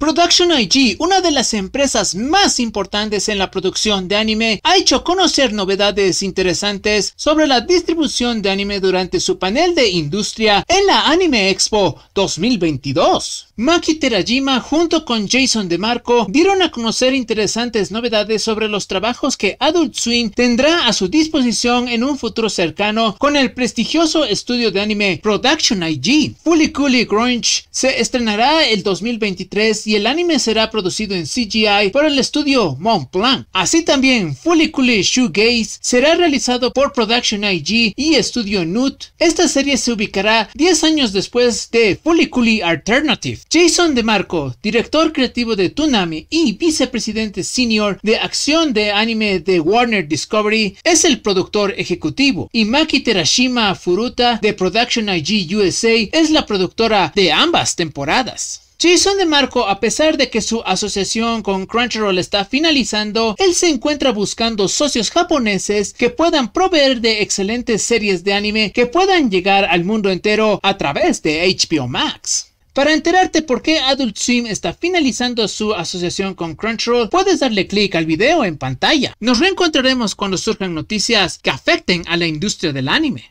Production IG, una de las empresas más importantes en la producción de anime, ha hecho conocer novedades interesantes sobre la distribución de anime durante su panel de industria en la Anime Expo 2022. Maki Terajima junto con Jason DeMarco dieron a conocer interesantes novedades sobre los trabajos que Adult Swim tendrá a su disposición en un futuro cercano con el prestigioso estudio de anime Production IG. Fully Grunge se estrenará el 2023 y el anime será producido en CGI por el estudio Montblanc. Así también, Fully Gaze será realizado por Production IG y Estudio Nut. Esta serie se ubicará 10 años después de Fully Alternative. Jason DeMarco, director creativo de Toonami y vicepresidente senior de acción de anime de Warner Discovery, es el productor ejecutivo y Maki Terashima Furuta de Production IG USA es la productora de ambas temporadas. Jason Marco, a pesar de que su asociación con Crunchyroll está finalizando, él se encuentra buscando socios japoneses que puedan proveer de excelentes series de anime que puedan llegar al mundo entero a través de HBO Max. Para enterarte por qué Adult Swim está finalizando su asociación con Crunchyroll, puedes darle clic al video en pantalla. Nos reencontraremos cuando surjan noticias que afecten a la industria del anime.